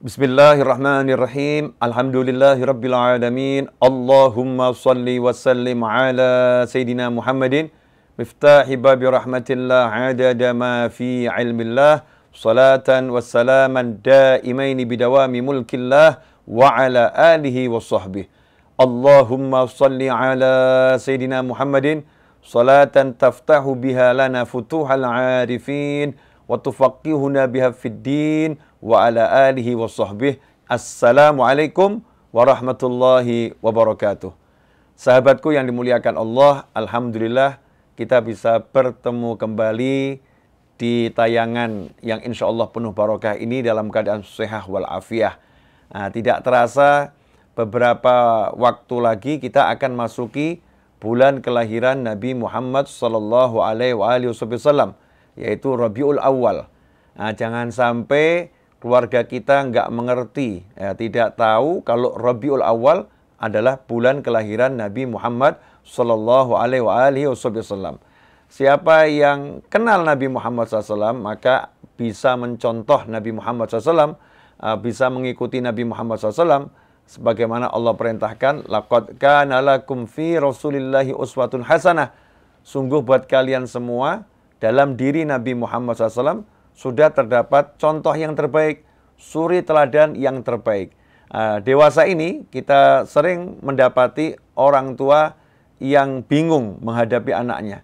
Bismillahirrahmanirrahim. Alhamdulillahirabbil alamin. Allahumma salli wa sallim ala sayidina Muhammadin miftahi babi rahmatillah adada ma fi ilmillah salatan wa salaman daimaini bidawami mulkillah wa ala alihi wa sahbihi. Allahumma salli ala sayidina Muhammadin salatan taftahu biha lana futuhal arifin wa tufaqihuna biha fiddin wa ala alihi wa sahbihi. Assalamualaikum warahmatullahi wabarakatuh. Sahabatku yang dimuliakan Allah, Alhamdulillah kita bisa bertemu kembali di tayangan yang insya Allah penuh barokah ini dalam keadaan sehat walafiah. Nah, tidak terasa beberapa waktu lagi kita akan masuki bulan kelahiran Nabi Muhammad Sallallahu Alaihi Wasallam yaitu Rabiul Awal. Nah, jangan sampai keluarga kita nggak mengerti, ya, tidak tahu kalau Rabiul Awal adalah bulan kelahiran Nabi Muhammad Sallallahu Alaihi Wasallam. Siapa yang kenal Nabi Muhammad SAW maka bisa mencontoh Nabi Muhammad SAW, ah, bisa mengikuti Nabi Muhammad SAW, sebagaimana Allah perintahkan laqad kana lakum fi rasulillahi uswatun hasanah sungguh buat kalian semua dalam diri Nabi Muhammad SAW sudah terdapat contoh yang terbaik, suri teladan yang terbaik. Ah, dewasa ini kita sering mendapati orang tua yang bingung menghadapi anaknya.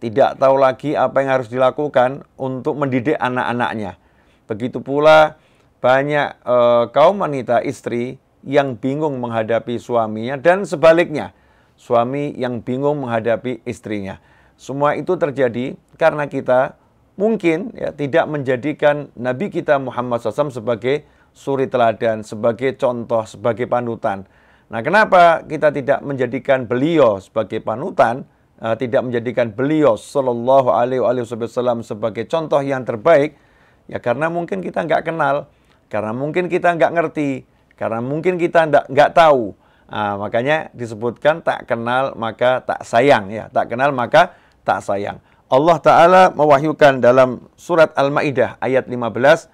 Tidak tahu lagi apa yang harus dilakukan untuk mendidik anak-anaknya. Begitu pula banyak e, kaum wanita istri yang bingung menghadapi suaminya dan sebaliknya suami yang bingung menghadapi istrinya. Semua itu terjadi karena kita mungkin ya tidak menjadikan Nabi kita Muhammad SAW sebagai suri teladan, sebagai contoh, sebagai panutan. Nah, kenapa kita tidak menjadikan beliau sebagai panutan, uh, tidak menjadikan beliau Shallallahu Alaihi Wasallam sebagai contoh yang terbaik? Ya karena mungkin kita nggak kenal, karena mungkin kita nggak ngerti, karena mungkin kita nggak nggak tahu. Nah, makanya disebutkan tak kenal maka tak sayang ya, tak kenal maka tak sayang. Allah Ta'ala mewahyukan dalam surat Al-Ma'idah ayat 15,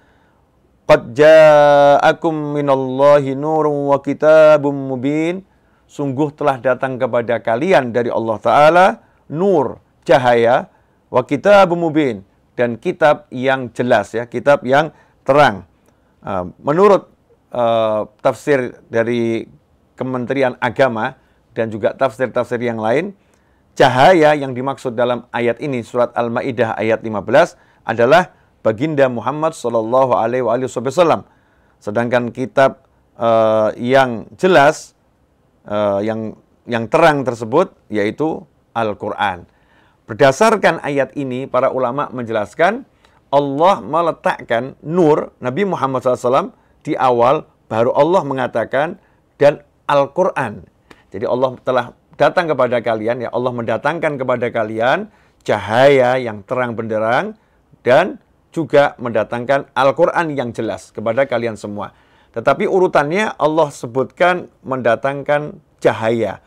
Qad ja'akum minallahi nurun wa kitabun mubin. Sungguh telah datang kepada kalian dari Allah Ta'ala nur, cahaya, wa kitabun mubin. Dan kitab yang jelas ya, kitab yang terang. Ah, menurut ah, tafsir dari Kementerian Agama dan juga tafsir-tafsir yang lain, cahaya yang dimaksud dalam ayat ini surat Al-Maidah ayat 15 adalah baginda Muhammad saw alaihi wasallam. Sedangkan kitab uh, yang jelas uh, yang yang terang tersebut yaitu Al-Qur'an. Berdasarkan ayat ini para ulama menjelaskan Allah meletakkan nur Nabi Muhammad SAW di awal baru Allah mengatakan dan Al-Qur'an. Jadi Allah telah datang kepada kalian, ya Allah mendatangkan kepada kalian cahaya yang terang benderang dan juga mendatangkan Al-Quran yang jelas kepada kalian semua. Tetapi urutannya Allah sebutkan mendatangkan cahaya.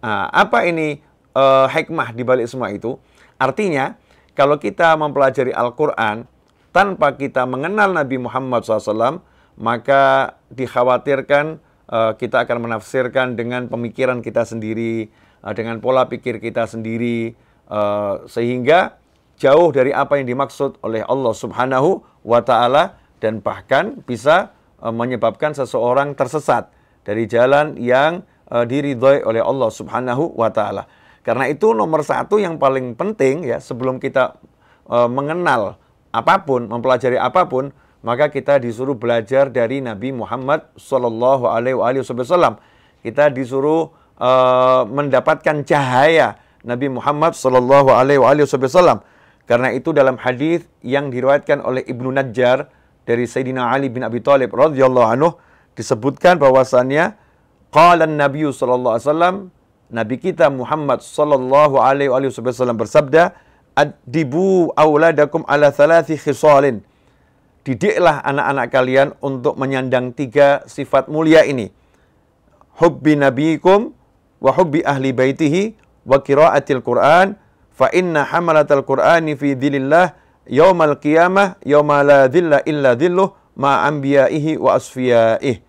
Nah, apa ini eh, hikmah di balik semua itu? Artinya, kalau kita mempelajari Al-Quran tanpa kita mengenal Nabi Muhammad SAW, maka dikhawatirkan Eh, kita akan menafsirkan dengan pemikiran kita sendiri, eh, dengan pola pikir kita sendiri, eh, sehingga jauh dari apa yang dimaksud oleh Allah Subhanahu wa Ta'ala, dan bahkan bisa menyebabkan seseorang tersesat dari jalan yang uh, diridhoi oleh Allah Subhanahu wa Ta'ala. Karena itu nomor satu yang paling penting ya sebelum kita mengenal apapun, mempelajari apapun, maka kita disuruh belajar dari Nabi Muhammad Shallallahu Alaihi Wasallam. Kita disuruh uh, mendapatkan cahaya Nabi Muhammad Shallallahu Alaihi Wasallam. Karena itu dalam hadis yang diriwayatkan oleh Ibnu Najjar dari Sayyidina Ali bin Abi Thalib radhiyallahu anhu disebutkan bahwasannya qala Nabi sallallahu alaihi wasallam Nabi kita Muhammad sallallahu alaihi wasallam bersabda adibu dibu auladakum ala thalathi khisalin didiklah anak-anak kalian untuk menyandang tiga sifat mulia ini. Hubbi nabiikum, wa hubbi ahli baitihi wa qiraatil Qur'an fa inna hamalatal Qur'ani fi dhilillah yaumal qiyamah yauma la dhilla illa dhilluh ma anbiya'ihi wa asfiyaih.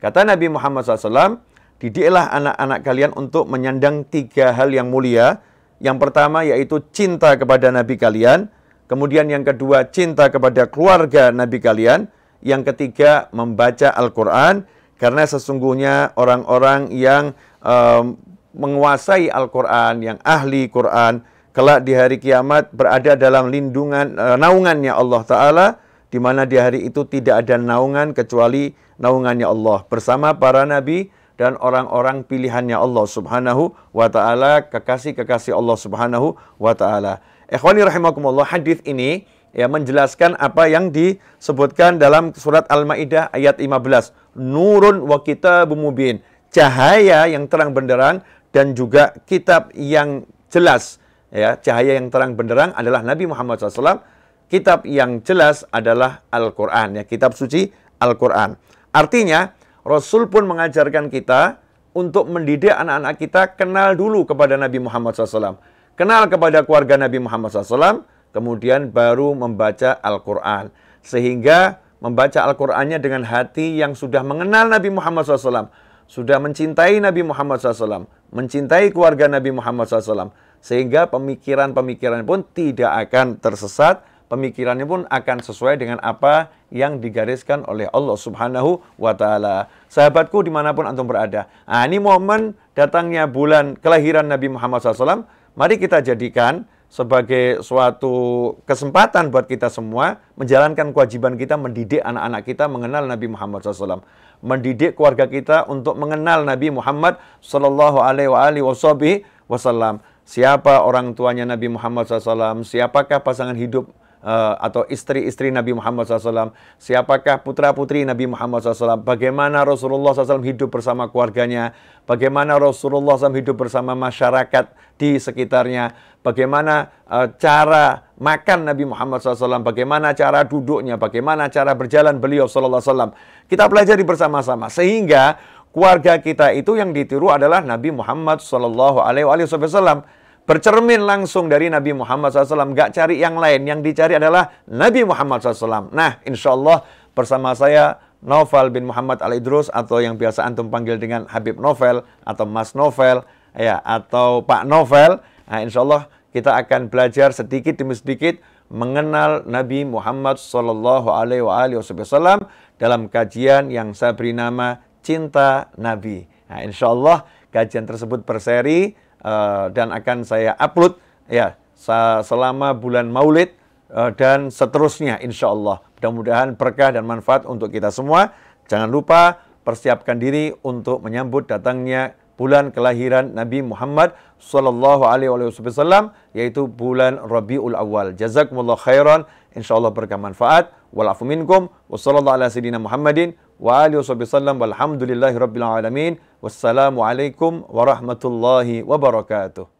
Kata Nabi Muhammad SAW, didiklah anak-anak kalian untuk menyandang tiga hal yang mulia. Yang pertama yaitu cinta kepada Nabi kalian, Kemudian yang kedua, cinta kepada keluarga Nabi kalian. Yang ketiga, membaca Al-Quran. Karena sesungguhnya orang-orang yang um, menguasai Al-Quran, yang ahli Quran, kelak di hari kiamat berada dalam lindungan uh, naungannya Allah Ta'ala, di mana di hari itu tidak ada naungan kecuali naungannya Allah bersama para nabi dan orang-orang pilihannya Allah Subhanahu wa taala, kekasih-kekasih Allah Subhanahu wa taala. Ikhwani rahimakumullah, hadis ini ya menjelaskan apa yang disebutkan dalam surat Al-Maidah ayat 15. Nurun wa kitabum mubin. Cahaya yang terang benderang dan juga kitab yang jelas. Ya, cahaya yang terang benderang adalah Nabi Muhammad SAW. Kitab yang jelas adalah Al-Quran, ya, kitab suci Al-Quran. Artinya, Rasul pun mengajarkan kita untuk mendidik anak-anak kita kenal dulu kepada Nabi Muhammad SAW kenal kepada keluarga Nabi Muhammad SAW, kemudian baru membaca Al-Quran. Sehingga membaca Al-Qurannya dengan hati yang sudah mengenal Nabi Muhammad SAW, sudah mencintai Nabi Muhammad SAW, mencintai keluarga Nabi Muhammad SAW, sehingga pemikiran-pemikiran pun tidak akan tersesat, pemikirannya pun akan sesuai dengan apa yang digariskan oleh Allah Subhanahu wa taala. Sahabatku dimanapun antum berada. Nah, ini momen datangnya bulan kelahiran Nabi Muhammad SAW mari kita jadikan sebagai suatu kesempatan buat kita semua menjalankan kewajiban kita mendidik anak-anak kita mengenal Nabi Muhammad SAW. Mendidik keluarga kita untuk mengenal Nabi Muhammad SAW. Siapa orang tuanya Nabi Muhammad SAW? Siapakah pasangan hidup uh, atau istri-istri Nabi Muhammad SAW, siapakah putra-putri Nabi Muhammad SAW, bagaimana Rasulullah SAW hidup bersama keluarganya, bagaimana Rasulullah SAW hidup bersama masyarakat di sekitarnya, bagaimana uh, cara makan Nabi Muhammad SAW, bagaimana cara duduknya, bagaimana cara berjalan beliau SAW. Kita pelajari bersama-sama sehingga keluarga kita itu yang ditiru adalah Nabi Muhammad SAW bercermin langsung dari Nabi Muhammad SAW. Gak cari yang lain, yang dicari adalah Nabi Muhammad SAW. Nah, insya Allah bersama saya Novel bin Muhammad Al Idrus atau yang biasa antum panggil dengan Habib Novel atau Mas Novel ya atau Pak Novel. Nah, insya Allah kita akan belajar sedikit demi sedikit mengenal Nabi Muhammad Sallallahu Alaihi Wasallam dalam kajian yang saya beri nama Cinta Nabi. Nah, insya Allah kajian tersebut berseri Eh, dan akan saya upload ya selama bulan Maulid eh, dan seterusnya insya Allah. Mudah-mudahan berkah dan manfaat untuk kita semua. Jangan lupa persiapkan diri untuk menyambut datangnya bulan kelahiran Nabi Muhammad sallallahu alaihi wasallam yaitu bulan Rabiul Awal. Jazakumullah khairan, Insya Allah berkah manfaat. Wal afu minkum. Wassalamualaikum warahmatullahi wabarakatuh wa alihi wasallam walhamdulillahi rabbil alamin. Wassalamualaikum warahmatullahi wabarakatuh.